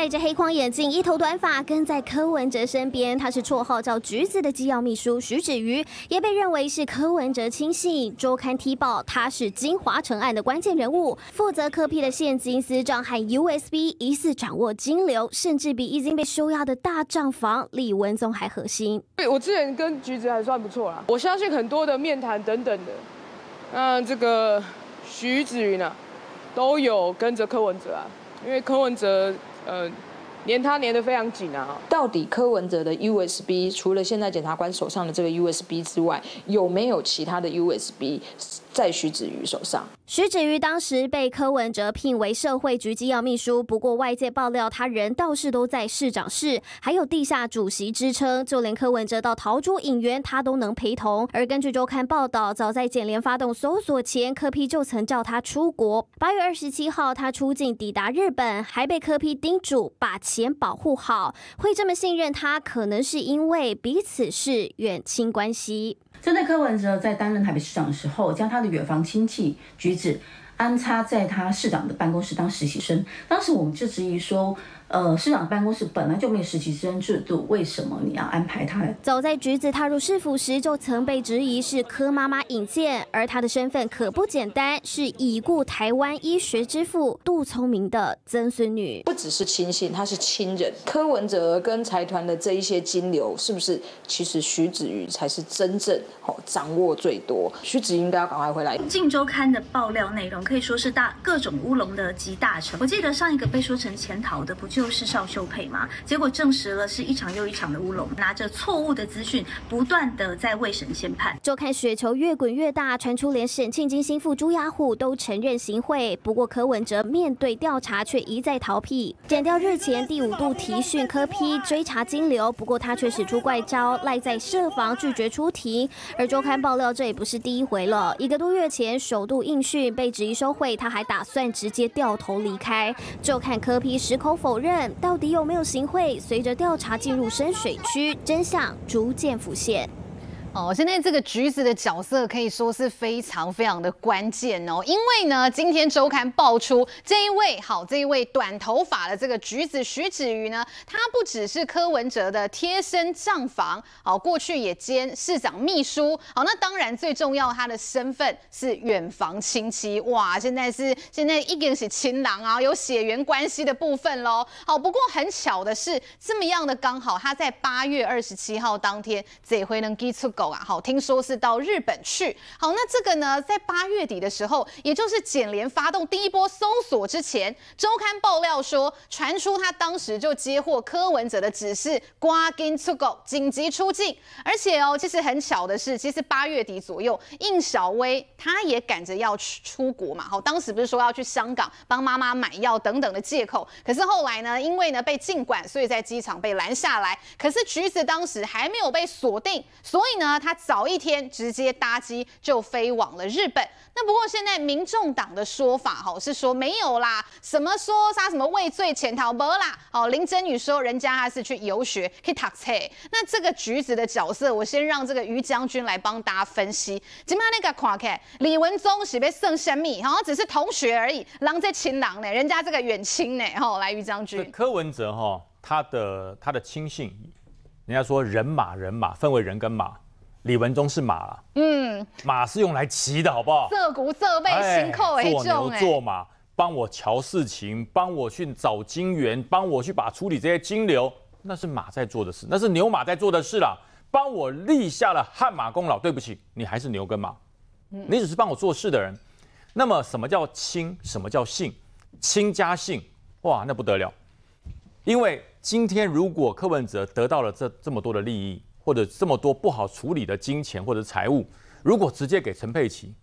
戴着黑框眼镜、一头短发，跟在柯文哲身边，他是绰号叫“橘子”的机要秘书徐子瑜，也被认为是柯文哲亲信。周刊 T 爆，他是金华城案的关键人物，负责科批的现金私账和 USB，疑似掌握金流，甚至比已经被收押的大账房李文宗还核心。对我之前跟橘子还算不错啦，我相信很多的面谈等等的，那这个徐子瑜呢，都有跟着柯文哲啊，因为柯文哲。呃，连他连得非常紧啊！到底柯文哲的 USB 除了现在检察官手上的这个 USB 之外，有没有其他的 USB？在徐子瑜手上，徐子瑜当时被柯文哲聘为社会局机要秘书。不过外界爆料，他人倒是都在市长室，还有地下主席之称，就连柯文哲到逃出影院，他都能陪同。而根据周刊报道，早在检联发动搜索前，柯批就曾叫他出国。八月二十七号，他出境抵达日本，还被柯批叮嘱把钱保护好。会这么信任他，可能是因为彼此是远亲关系。针对柯文哲在担任台北市长的时候，将他的远房亲戚举止安插在他市长的办公室当实习生，当时我们就质疑说。呃，市长办公室本来就没有实习生制度，为什么你要安排他？早在橘子踏入市府时，就曾被质疑是柯妈妈引荐，而他的身份可不简单，是已故台湾医学之父杜聪明的曾孙女。不只是亲信，他是亲人。柯文哲跟财团的这一些金流，是不是其实徐子瑜才是真正哦掌握最多？徐子妤应该要赶快回来。《镜周刊》的爆料内容可以说是大各种乌龙的集大成。我记得上一个被说成潜逃的，不就？就是邵秀佩嘛，结果证实了是一场又一场的乌龙，拿着错误的资讯，不断的在为神清判，就看雪球越滚越大，传出连沈庆金心腹朱亚虎都承认行贿，不过柯文哲面对调查却一再逃避，减掉日前第五度提讯柯批追查金流，不过他却使出怪招，赖在设防拒绝出庭，而周刊爆料这也不是第一回了，一个多月前首度应讯被质疑收贿，他还打算直接掉头离开，就看柯批矢口否认。到底有没有行贿？随着调查进入深水区，真相逐渐浮现。哦，现在这个橘子的角色可以说是非常非常的关键哦，因为呢，今天周刊爆出这一位好，这一位短头发的这个橘子徐子瑜呢，他不只是柯文哲的贴身账房，好，过去也兼市长秘书，好，那当然最重要他的身份是远房亲戚，哇，现在是现在一点是亲郎啊，有血缘关系的部分喽，好，不过很巧的是，这么样的刚好他在八月二十七号当天这回能 get 出狗。好，听说是到日本去。好，那这个呢，在八月底的时候，也就是简联发动第一波搜索之前，周刊爆料说，传出他当时就接获柯文哲的指示，瓜根出国紧急出境。而且哦，其实很巧的是，其实八月底左右，应小薇她也赶着要出国嘛。好，当时不是说要去香港帮妈妈买药等等的借口，可是后来呢，因为呢被禁管，所以在机场被拦下来。可是橘子当时还没有被锁定，所以呢。他早一天直接搭机就飞往了日本。那不过现在民众党的说法哈是说没有啦，什么说他什么畏罪潜逃，无啦。哦，林真女说人家他是去游学，去读册。那这个橘子的角色，我先让这个于将军来帮大家分析。今嘛那个看看，李文忠是被剩下密，好像只是同学而已。狼在亲狼呢，人家这个远亲呢，吼，来于将军。柯文哲哈，他的他的亲信，人家说人马人马分为人跟马。李文忠是马了，嗯，马是用来骑的，好不好？色鼓色背，心扣为重。做牛做马，帮我瞧事情，帮我去找金源，帮我去把处理这些金流，那是马在做的事，那是牛马在做的事啦。帮我立下了汗马功劳，对不起，你还是牛跟马，你只是帮我做事的人。那么什么叫亲？什么叫姓？亲加姓，哇，那不得了。因为今天如果柯文哲得到了这这么多的利益。或者这么多不好处理的金钱或者财物，如果直接给陈佩琪，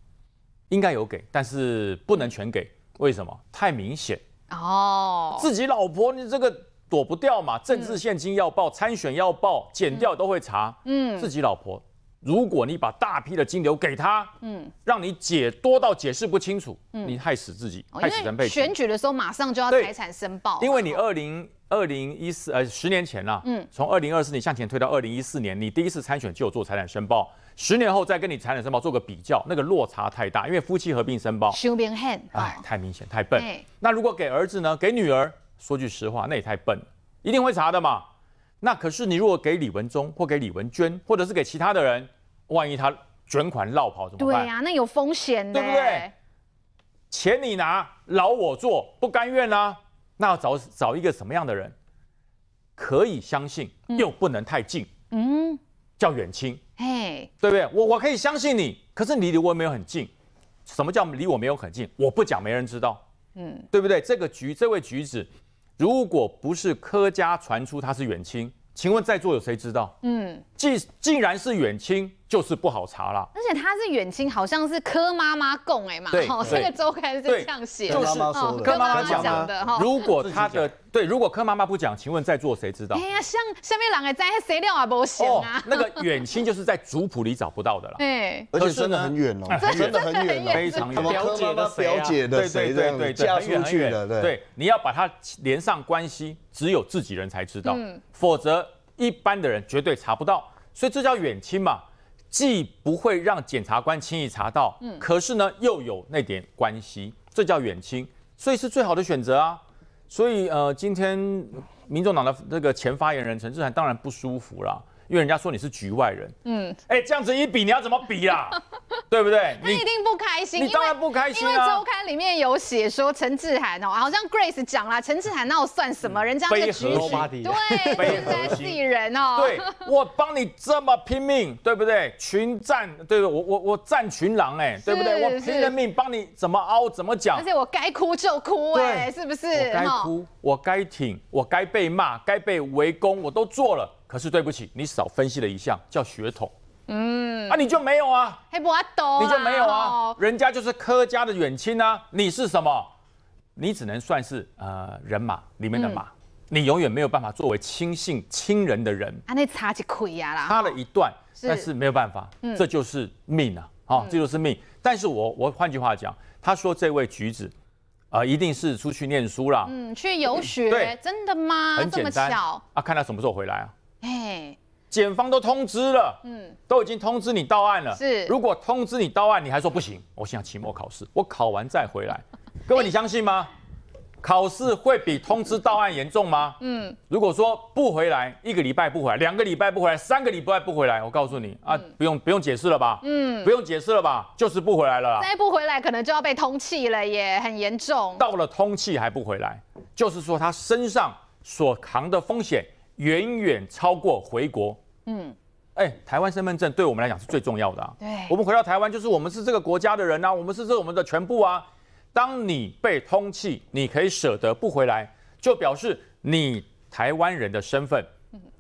应该有给，但是不能全给。为什么？太明显哦，自己老婆，你这个躲不掉嘛。政治现金要报，参选要报，减掉都会查。嗯，自己老婆，如果你把大批的金流给他，嗯，让你解多到解释不清楚，你害死自己，害死陈佩琪。选举的时候马上就要财产申报，因为你二零。二零一四，呃，十年前啦，嗯，从二零二四年向前推到二零一四年，你第一次参选就有做财产申报，十年后再跟你财产申报做个比较，那个落差太大，因为夫妻合并申报，太明显太笨。那如果给儿子呢？给女儿？说句实话，那也太笨一定会查的嘛。那可是你如果给李文忠或给李文娟，或者是给其他的人，万一他卷款绕跑怎么办？对啊，那有风险的，对不对？钱你拿，劳我做，不甘愿啦。那要找找一个什么样的人，可以相信又不能太近，嗯，叫远亲，嘿，对不对？我我可以相信你，可是离离我没有很近。什么叫离我没有很近？我不讲，没人知道，嗯，对不对？这个局，这位局子，如果不是柯家传出他是远亲，请问在座有谁知道？嗯，既既然是远亲。就是不好查啦，而且他是远亲，好像是柯妈妈供哎嘛，哦，这个周刊是这样写，就是柯妈妈讲的。如果他的对，如果柯妈妈不讲，请问在座谁知道？哎呀，像下面两个在，谁料啊不行啊？那个远亲就是在族谱里找不到的了，对，而且真的很远哦，真的很远，非常远。什么表姐的谁对样？嫁出去的对，你要把它连上关系，只有自己人才知道，否则一般的人绝对查不到，所以这叫远亲嘛。既不会让检察官轻易查到，嗯，可是呢又有那点关系，这叫远亲，所以是最好的选择啊。所以呃，今天民众党的这个前发言人陈志涵当然不舒服了。因为人家说你是局外人，嗯，哎，这样子一比，你要怎么比啦？对不对？你一定不开心。你当然不开心啊！因为周刊里面有写说陈志涵哦，好像 Grace 讲啦，陈志涵那我算什么？人家的局外人，对，背德行的人哦。对我帮你这么拼命，对不对？群战，对我我我战群狼，哎，对不对？我拼了命帮你怎么凹，怎么讲？而且我该哭就哭，哎，是不是？该哭，我该挺，我该被骂，该被围攻，我都做了。可是对不起，你少分析了一项，叫血统。嗯，啊，你就没有啊？还不阿斗，你就没有啊？人家就是柯家的远亲啊，你是什么？你只能算是呃人马里面的马，你永远没有办法作为亲信、亲人的人。啊，那差几亏呀啦，差了一段，但是没有办法，这就是命啊！啊，这就是命。但是我我换句话讲，他说这位橘子，呃，一定是出去念书了，嗯，去游学，真的吗？很简单啊，看他什么时候回来啊？哎，检方都通知了，嗯，都已经通知你到案了。是，如果通知你到案，你还说不行，我先要期末考试，我考完再回来。各位，你相信吗？考试会比通知到案严重吗？嗯，如果说不回来，一个礼拜不回来，两个礼拜不回来，三个礼拜不回来，我告诉你啊，不用不用解释了吧，嗯，不用解释了吧，就是不回来了。再不回来，可能就要被通气了，耶，很严重。到了通气还不回来，就是说他身上所扛的风险。远远超过回国。嗯，哎，台湾身份证对我们来讲是最重要的啊。对，我们回到台湾就是我们是这个国家的人呐，我们是这我们的全部啊。当你被通缉，你可以舍得不回来，就表示你台湾人的身份，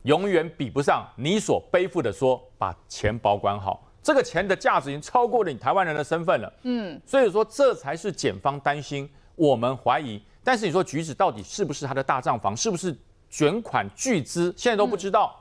永远比不上你所背负的说把钱保管好，这个钱的价值已经超过了你台湾人的身份了。嗯，所以说这才是检方担心，我们怀疑。但是你说橘子到底是不是他的大账房？是不是？卷款巨资，现在都不知道。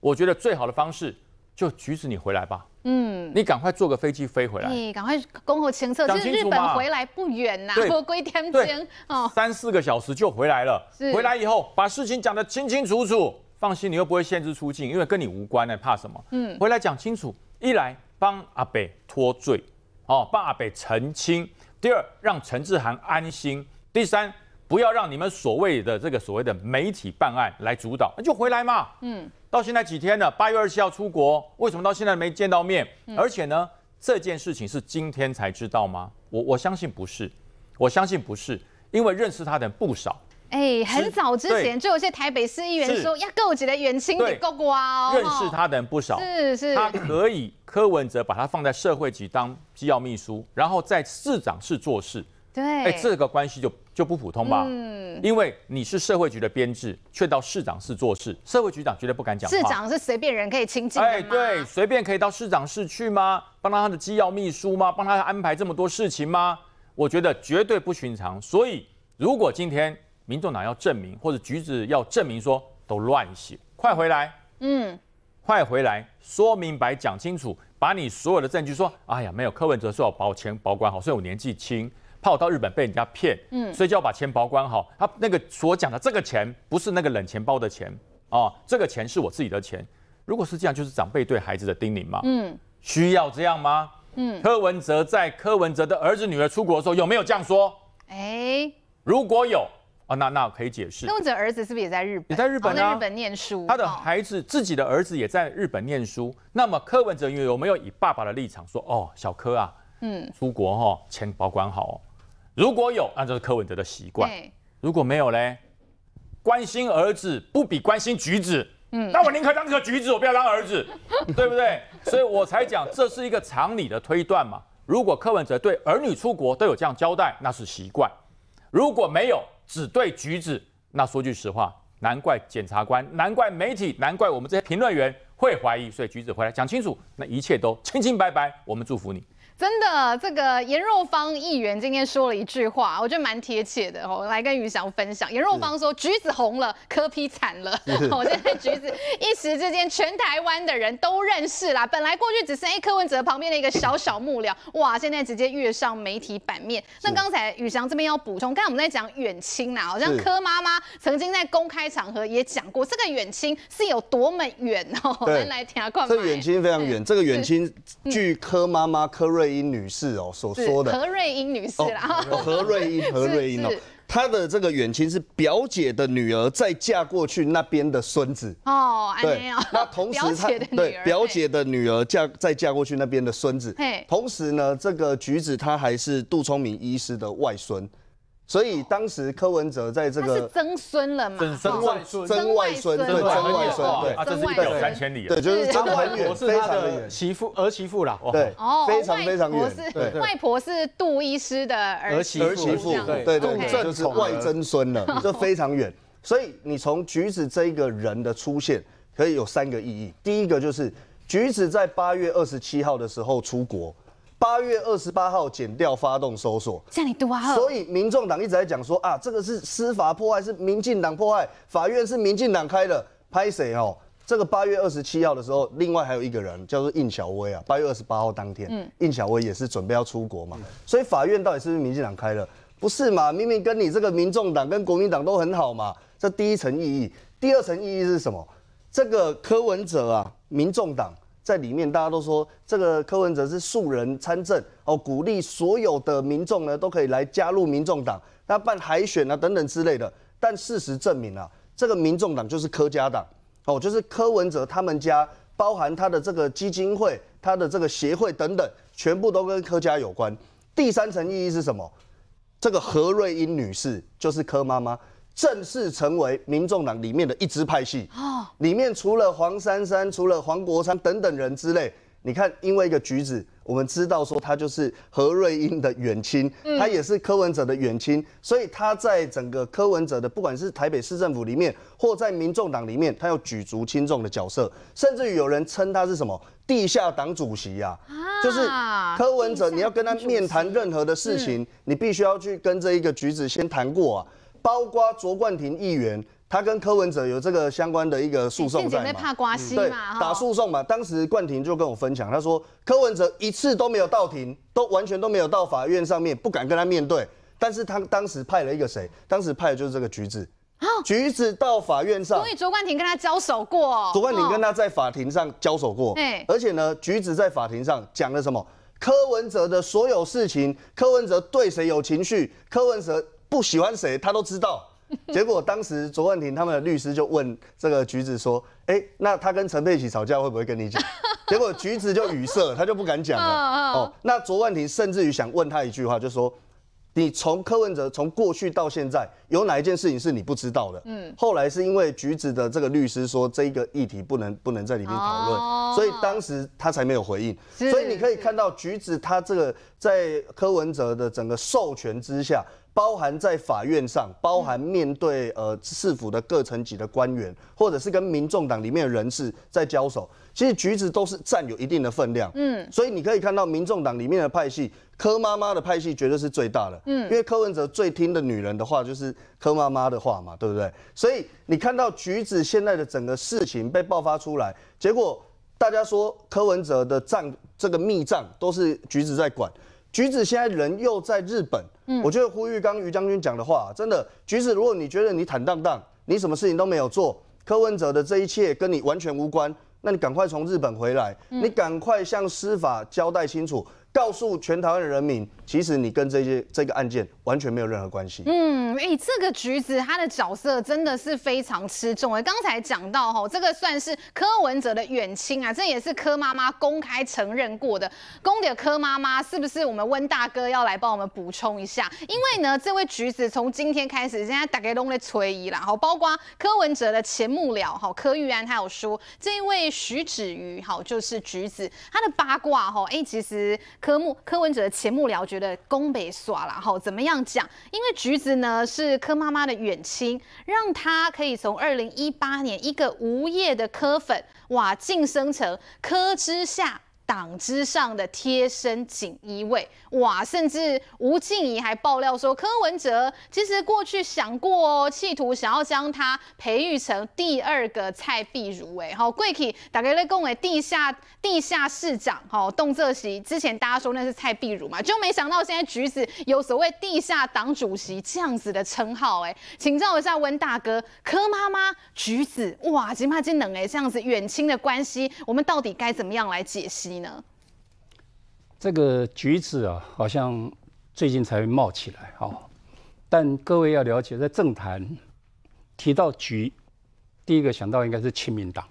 我觉得最好的方式，就橘子你回来吧。嗯，你赶快坐个飞机飞回来。你赶快恭候清策。就是日本回来不远呐，回归天津，哦，三四个小时就回来了。回来以后把事情讲得清清楚楚，放心，你又不会限制出境，因为跟你无关的，怕什么？嗯，回来讲清楚，一来帮阿北脱罪，哦，帮阿北澄清；第二，让陈志涵安心；第三。不要让你们所谓的这个所谓的媒体办案来主导，就回来嘛。嗯，到现在几天了，八月二七要出国，为什么到现在没见到面？而且呢，这件事情是今天才知道吗？我我相信不是，我相信不是，因为认识他的人不少。哎，很早之前就有些台北市议员说，呀，够哥的远亲也够瓜哦。认识他的人不少，是是，他可以柯文哲把他放在社会局当机要秘书，然后在市长室做事。对，哎，这个关系就就不普通吧？嗯，因为你是社会局的编制，却到市长室做事，社会局长绝对不敢讲话。市长是随便人可以亲近吗？哎，对，随便可以到市长室去吗？帮他他的机要秘书吗？帮他安排这么多事情吗？我觉得绝对不寻常。所以，如果今天民众党要证明，或者橘子要证明说都乱写，快回来，嗯，快回来，说明白，讲清楚，把你所有的证据说，哎呀，没有，柯文哲说，我把钱保管好，所以我年纪轻。怕我到日本被人家骗，嗯，所以就要把钱保管好。他那个所讲的这个钱不是那个冷钱包的钱啊，这个钱是我自己的钱。如果是这样，就是长辈对孩子的叮咛嘛，嗯，需要这样吗？嗯。柯文哲在柯文哲的儿子女儿出国的时候有没有这样说？哎，如果有，哦，那那可以解释。柯文哲儿子是不是也在日本？也在日本啊？在日本念书。他的孩子自己的儿子也在日本念书，那么柯文哲有没有以爸爸的立场说：“哦，小柯啊，嗯，出国哈，钱保管好。”如果有，那就是柯文哲的习惯。如果没有嘞，关心儿子不比关心橘子。嗯，那我宁可当这个橘子，我不要当儿子，对不对？所以我才讲这是一个常理的推断嘛。如果柯文哲对儿女出国都有这样交代，那是习惯；如果没有，只对橘子，那说句实话，难怪检察官，难怪媒体，难怪我们这些评论员会怀疑。所以橘子回来讲清楚，那一切都清清白白。我们祝福你。真的，这个严若芳议员今天说了一句话，我觉得蛮贴切的哦。来跟宇翔分享，严若芳说：“橘子红了，柯批惨了。” 现在橘子一时之间，全台湾的人都认识啦。本来过去只剩一柯文哲旁边的一个小小幕僚，哇，现在直接跃上媒体版面。那刚才宇翔这边要补充，刚才我们在讲远亲呐，好像柯妈妈曾经在公开场合也讲过，这个远亲是有多么远哦。对，来听一下。这远亲非常远，这个远亲据柯妈妈柯瑞。英女士哦所说的何瑞英女士啦，何瑞英何瑞英哦，她的这个远亲是表姐的女儿再嫁过去那边的孙子哦，对，那同时她对表姐的女儿嫁再嫁过去那边的孙子，同时呢，这个橘子她还是杜聪明医师的外孙。所以当时柯文哲在这个是曾孙了嘛？曾外孙、曾外孙，对，曾外孙，对，这是一表三千里对，就是真的很远，非常远，媳妇儿媳妇啦，对，哦，非常非常远，对，外婆是杜医师的儿媳妇，儿媳妇，对，对对，就是外曾孙了，这非常远，所以你从橘子这一个人的出现，可以有三个意义。第一个就是橘子在八月二十七号的时候出国。八月二十八号减掉发动搜索，这你多了。所以民众党一直在讲说啊，这个是司法破坏，是民进党破坏，法院是民进党开的。拍谁哦？这个八月二十七号的时候，另外还有一个人叫做印小薇啊。八月二十八号当天，嗯，印小薇也是准备要出国嘛。所以法院到底是不是民进党开的？不是嘛？明明跟你这个民众党跟国民党都很好嘛。这第一层意义，第二层意义是什么？这个柯文哲啊，民众党。在里面，大家都说这个柯文哲是素人参政哦，鼓励所有的民众呢都可以来加入民众党，那办海选啊等等之类的。但事实证明啊，这个民众党就是柯家党哦，就是柯文哲他们家，包含他的这个基金会、他的这个协会等等，全部都跟柯家有关。第三层意义是什么？这个何瑞英女士就是柯妈妈。正式成为民众党里面的一支派系哦，里面除了黄珊珊、除了黄国昌等等人之类，你看，因为一个橘子，我们知道说他就是何瑞英的远亲，他也是柯文哲的远亲，所以他在整个柯文哲的，不管是台北市政府里面，或在民众党里面，他有举足轻重的角色，甚至于有人称他是什么地下党主席呀？啊，就是柯文哲，你要跟他面谈任何的事情，你必须要去跟这一个橘子先谈过啊。包括卓冠廷议员，他跟柯文哲有这个相关的一个诉讼在嘛？怕瓜心嘛？对，打诉讼嘛。当时冠廷就跟我分享，他说柯文哲一次都没有到庭，都完全都没有到法院上面，不敢跟他面对。但是他当时派了一个谁？当时派的就是这个橘子。橘子到法院上所以卓冠廷跟他交手过。卓冠廷跟他在法庭上交手过。而且呢，橘子在法庭上讲了什么？柯文哲的所有事情，柯文哲对谁有情绪？柯文哲。不喜欢谁，他都知道。结果当时卓万廷他们的律师就问这个橘子说：“哎，那他跟陈佩琪吵架会不会跟你讲？” 结果橘子就语塞，他就不敢讲了。哦，那卓万廷甚至于想问他一句话，就说：“你从柯文哲从过去到现在，有哪一件事情是你不知道的？”嗯。后来是因为橘子的这个律师说这个议题不能不能在里面讨论，所以当时他才没有回应。所以你可以看到橘子他这个在柯文哲的整个授权之下。包含在法院上，包含面对呃市府的各层级的官员，或者是跟民众党里面的人士在交手，其实橘子都是占有一定的分量，嗯，所以你可以看到民众党里面的派系柯妈妈的派系绝对是最大的，嗯，因为柯文哲最听的女人的话就是柯妈妈的话嘛，对不对？所以你看到橘子现在的整个事情被爆发出来，结果大家说柯文哲的账这个密账都是橘子在管。橘子现在人又在日本，我就呼吁刚于将军讲的话，真的，橘子，如果你觉得你坦荡荡，你什么事情都没有做，柯文哲的这一切跟你完全无关，那你赶快从日本回来，你赶快向司法交代清楚。告诉全台湾人民，其实你跟这些这个案件完全没有任何关系。嗯，哎，这个橘子他的角色真的是非常吃重哎。刚才讲到哈，这个算是柯文哲的远亲啊，这也是柯妈妈公开承认过的。公的柯妈妈是不是？我们温大哥要来帮我们补充一下，因为呢，这位橘子从今天开始现在打家都在催疑啦。好，包括柯文哲的前幕僚哈，柯玉安他有说，这一位徐芷瑜，哈，就是橘子他的八卦哈，哎，其实。柯木柯文哲前幕僚觉得工北耍了哈，怎么样讲？因为橘子呢是柯妈妈的远亲，让他可以从二零一八年一个无业的柯粉，哇晋升成柯之下党之上的贴身锦衣卫，哇！甚至吴静怡还爆料说，柯文哲其实过去想过哦，企图想要将他培育成第二个蔡碧如，哎，好，贵体大概在共哎，地下地下市长，哈，动作席之前大家说那是蔡碧如嘛，就没想到现在橘子有所谓地下党主席这样子的称号，哎，请教一下温大哥，柯妈妈，橘子，哇，金怕金冷哎，这样子远亲的关系，我们到底该怎么样来解析？呢？这个橘子啊，好像最近才冒起来哦。但各位要了解，在政坛提到橘，第一个想到应该是亲民党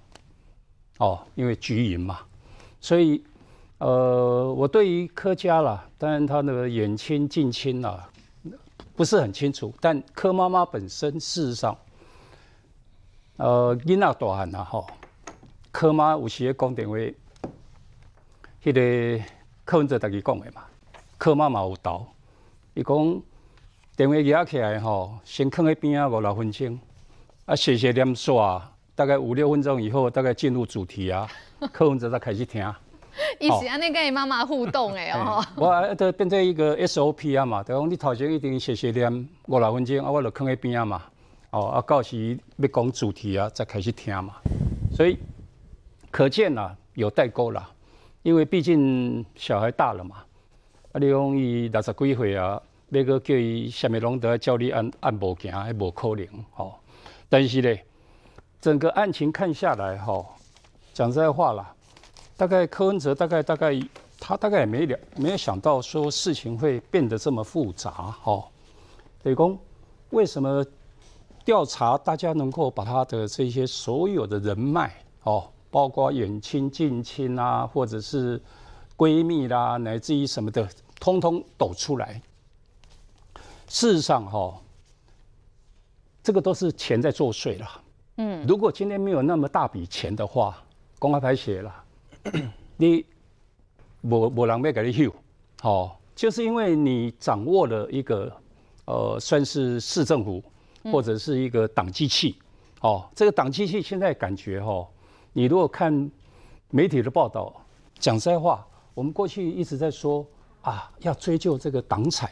哦，因为橘营嘛。所以，呃，我对于柯家啦，当然他的远亲近亲啊，不是很清楚。但柯妈妈本身事实上，呃，囡仔大汉了哈，柯妈有时会讲点话。迄个柯文哲家己讲诶嘛，柯妈妈有道，伊讲电话举起来吼，先放喺边啊五六分钟，啊洗洗念煞，大概五六分钟以后，大概进入主题啊，柯文哲才开始听。伊是安尼甲伊妈妈互动诶哦。我啊，就变成一个 SOP 啊嘛，就讲你头先一定洗洗念五六分钟，啊我就放喺边啊嘛，哦啊到时要讲主题啊才开始听嘛。所以可见呐，有代沟啦。因为毕竟小孩大了嘛，啊，你讲伊六十几岁啊，要个叫伊什咪拢得叫你按按摩行，还无可能。哦。但是咧，整个案情看下来，哈，讲实在话啦，大概柯文哲大概大概他大概也没了没有想到说事情会变得这么复杂。哈，李工，为什么调查大家能够把他的这些所有的人脉，哦？包括远亲近亲啊，或者是闺蜜啦，乃至于什么的，通通抖出来。事实上，哈，这个都是钱在作祟了。嗯，如果今天没有那么大笔钱的话，公开拍写了，你无无人要给你秀，哦，就是因为你掌握了一个呃，算是市政府或者是一个党机器。哦，这个党机器现在感觉哈。你如果看媒体的报道，讲些话，我们过去一直在说啊，要追究这个党产，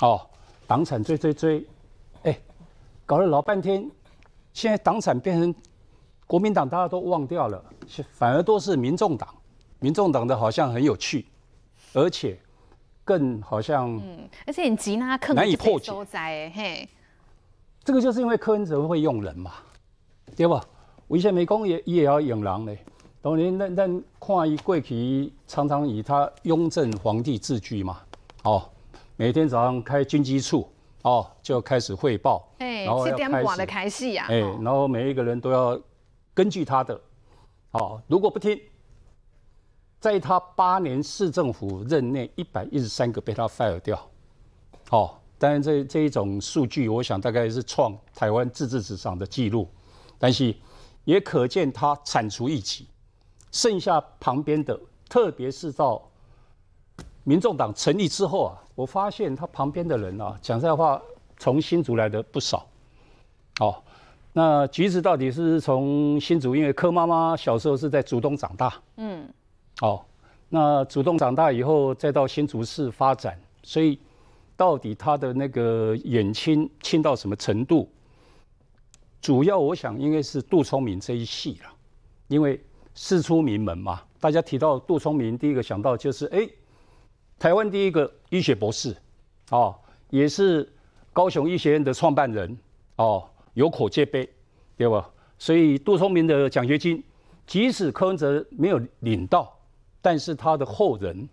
哦，党产追追追，哎，搞了老半天，现在党产变成国民党，大家都忘掉了，反而都是民众党，民众党的好像很有趣，而且更好像，嗯，而且很急呢，难以破解，嘿，这个就是因为柯文哲会用人嘛，对吧？维新美工也，伊也要用人嘞。当年，那那看伊过去常常以他雍正皇帝自居嘛，哦，每天早上开军机处，哦，就开始汇报，哎，七点过的开戏呀，哎，然后每一个人都要根据他的，哦，如果不听，在他八年市政府任内一百一十三个被他 fire 掉，哦，当然这这一种数据，我想大概是创台湾自治史上的记录，但是。也可见他铲除异己，剩下旁边的，特别是到民众党成立之后啊，我发现他旁边的人啊，讲实在话，从新竹来的不少。哦，那橘子到底是从新竹？因为柯妈妈小时候是在竹东长大，嗯，哦，那竹东长大以后，再到新竹市发展，所以到底他的那个眼亲亲到什么程度？主要我想应该是杜聪明这一系了，因为师出名门嘛。大家提到杜聪明，第一个想到就是，哎，台湾第一个医学博士，哦，也是高雄医学院的创办人，哦，有口皆碑，对吧？所以杜聪明的奖学金，即使柯文哲没有领到，但是他的后人，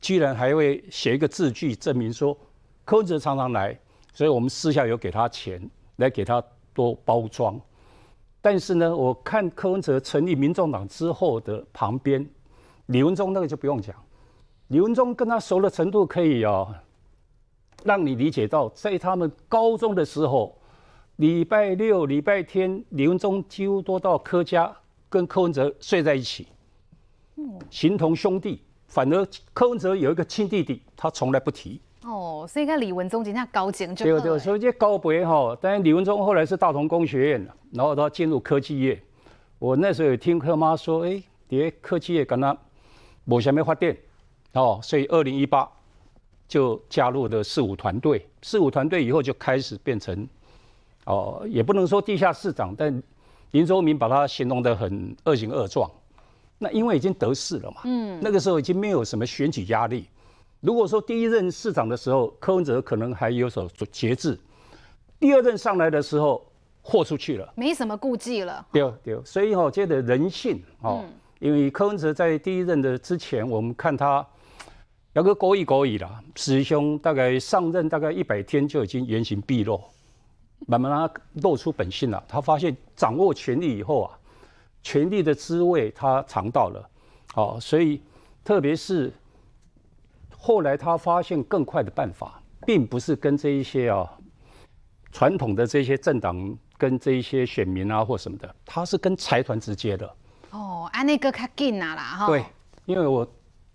居然还会写一个字据证明说，柯文哲常常来，所以我们私下有给他钱来给他。多包装，但是呢，我看柯文哲成立民众党之后的旁边，李文忠那个就不用讲，李文忠跟他熟的程度可以哦，让你理解到，在他们高中的时候，礼拜六、礼拜天，李文忠几乎都到柯家跟柯文哲睡在一起，形同兄弟。反而柯文哲有一个亲弟弟，他从来不提。哦，所以看李文忠，今天高精就。对对，所以这高培哈，但是李文忠后来是大同工学院，然后他进入科技业。我那时候有听他妈说，哎，这科技业跟他某下面发电，哦，所以二零一八就加入了四五团队。四五团队以后就开始变成，哦，也不能说地下市长，但林周明把他形容的很恶形恶状。那因为已经得势了嘛，嗯，那个时候已经没有什么选举压力。如果说第一任市长的时候，柯文哲可能还有所节制，第二任上来的时候，豁出去了，没什么顾忌了。对对，所以我这个人性哦，因为柯文哲在第一任的之前，我们看他有个高义高义啦，师兄大概上任大概一百天就已经原形毕露，慢慢他露出本性了。他发现掌握权力以后啊，权力的滋味他尝到了，哦，所以特别是。后来他发现更快的办法，并不是跟这一些啊传统的这些政党跟这一些选民啊或什么的，他是跟财团直接的。哦，安内哥卡近娜啦哈。对，因为我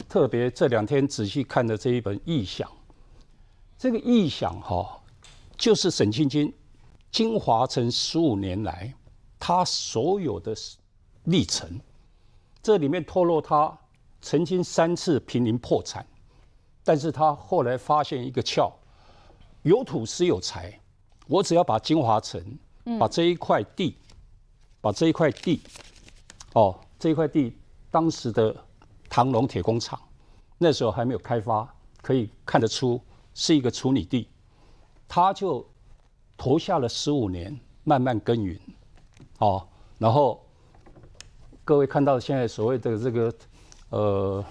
特别这两天仔细看的这一本《臆想》，这个《臆想》哈，就是沈庆金金华城十五年来他所有的历程，这里面透露他曾经三次濒临破产。但是他后来发现一个窍，有土是有财，我只要把金华城，把这一块地，把这一块地，哦，这一块地当时的唐龙铁工厂，那时候还没有开发，可以看得出是一个处女地，他就投下了十五年，慢慢耕耘，哦，然后各位看到现在所谓的这个，呃。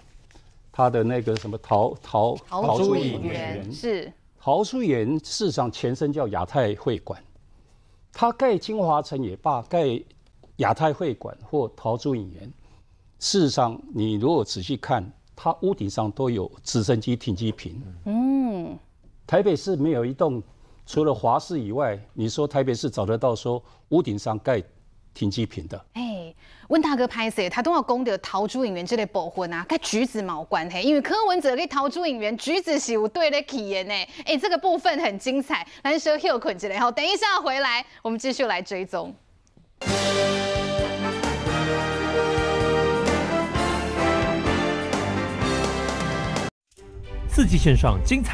他的那个什么陶陶陶朱影院是陶朱影事实上前身叫亚太会馆，他盖清华城也罢，盖亚太会馆或陶朱影院，事实上你如果仔细看，他屋顶上都有直升机停机坪。嗯，台北市没有一栋除了华视以外，你说台北市找得到说屋顶上盖停机坪的？哎。问大哥拍谁，他都要攻得陶朱演员之类保婚啊，跟橘子毛关系？因为柯文哲跟陶朱演员橘子是有对的起的呢。哎，这个部分很精彩，蓝蛇 Hill 群之类。好，等一下回来，我们继续来追踪。四季线上精彩。